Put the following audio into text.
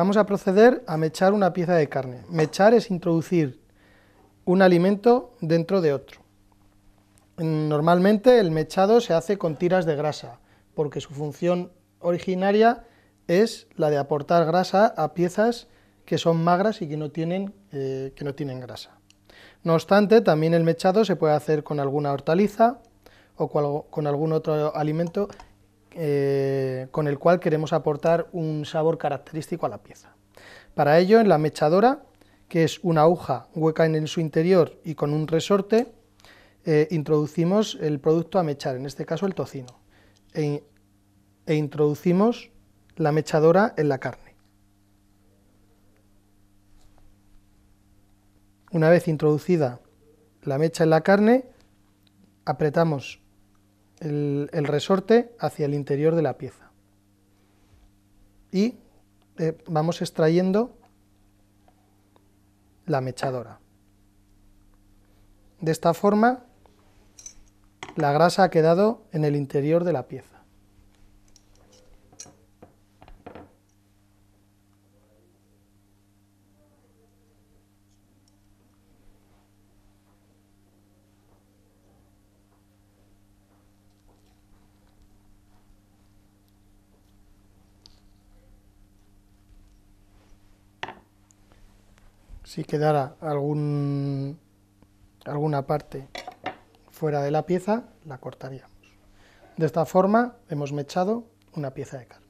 Vamos a proceder a mechar una pieza de carne. Mechar es introducir un alimento dentro de otro. Normalmente el mechado se hace con tiras de grasa, porque su función originaria es la de aportar grasa a piezas que son magras y que no tienen, eh, que no tienen grasa. No obstante, también el mechado se puede hacer con alguna hortaliza o con algún otro alimento eh, con el cual queremos aportar un sabor característico a la pieza. Para ello, en la mechadora, que es una aguja hueca en su interior y con un resorte, eh, introducimos el producto a mechar, en este caso el tocino, e, e introducimos la mechadora en la carne. Una vez introducida la mecha en la carne, apretamos el, resorte hacia el interior de la pieza. Y eh, vamos extrayendo la mechadora. De esta forma, la grasa ha quedado en el interior de la pieza. si quedara algún, alguna parte fuera de la pieza, la cortaríamos. De esta forma hemos mechado una pieza de carne.